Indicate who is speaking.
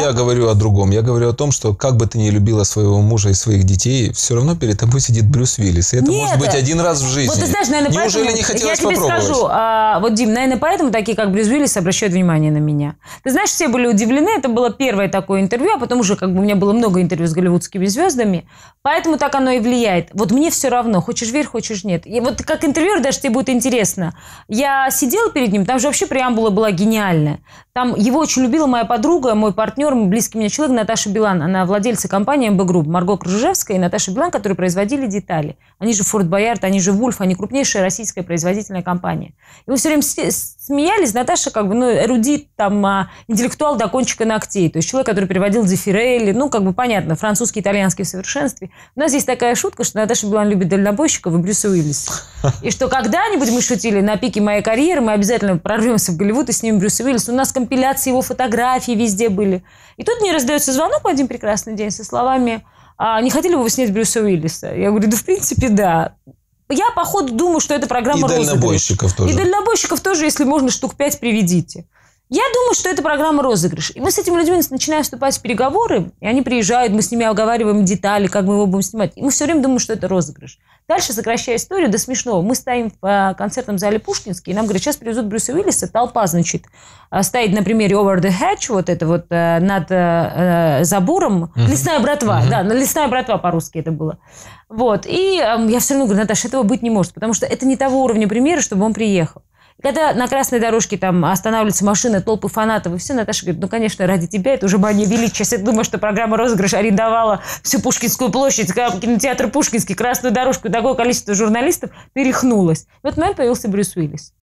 Speaker 1: Я говорю о другом. Я говорю о том, что как бы ты ни любила своего мужа и своих детей, все равно перед тобой сидит Брюс Уиллис. И это Нет, может быть один раз в жизни. Вот ты знаешь, наверное, Неужели поэтому... не хотелось Я тебе попробовать? скажу, а, вот, Дим, наверное, поэтому такие, как Брюс Уиллис, обращают внимание на меня. Ты знаешь, все были удивлены. Это было первое такое интервью, а потом уже как бы у меня было много интервью с голливудскими звездами. Поэтому так оно и влияет. Вот мне все равно, хочешь верь, хочешь нет. И вот как интервьюер даже тебе будет интересно. Я сидела перед ним, там же вообще преамбула была гениальная. Там его очень любила моя подруга, мой партнер партнером, близким мне человек Наташа Билан. Она владельца компании МБ Групп. Марго Кружевская и Наташа Билан, которые производили детали. Они же Форд Боярд, они же Вульф, они крупнейшая российская производительная компания. И мы все время смеялись. Наташа как бы, ну, эрудит, там, а, интеллектуал до кончика ногтей. То есть человек, который переводил Дефирелли, ну, как бы понятно, французский, итальянский в совершенстве. У нас есть такая шутка, что Наташа Билан любит дальнобойщиков и Брюса Уиллис. И что когда-нибудь мы шутили на пике моей карьеры, мы обязательно прорвемся в Голливуд и снимем Брюса Уиллиса. У нас компиляции его фотографий везде были. И тут мне раздается звонок в один прекрасный день со словами а, «Не хотели бы вы снять Брюса Уиллиса?» Я говорю, да в принципе, да. Я, походу, думаю, что это программа И розыгрыш. тоже. И дальнобойщиков тоже, если можно, штук пять приведите. Я думаю, что это программа розыгрыш. И мы с этими людьми начинаем вступать в переговоры, и они приезжают, мы с ними оговариваем детали, как мы его будем снимать. И мы все время думаем, что это розыгрыш. Дальше, сокращая историю, до смешного. Мы стоим в э, концертном зале Пушкинский, и нам говорят, сейчас привезут Брюса Уиллиса, толпа, значит, э, стоит на примере Over the Hedge, вот это вот э, над забором. Uh-huh. Лесная братва, uh-huh. да, лесная братва по-русски это было. Вот. И эм, я все равно говорю, Наташа, этого быть не может, потому что это не того уровня примера, чтобы он приехал когда на красной дорожке там останавливаются машины, толпы фанатов и все, Наташа говорит, ну, конечно, ради тебя, это уже мания величия. Если ты думаешь, что программа «Розыгрыш» арендовала всю Пушкинскую площадь, кинотеатр Пушкинский, красную дорожку и такое количество журналистов, ты рехнулась. В этот момент появился Брюс Уиллис.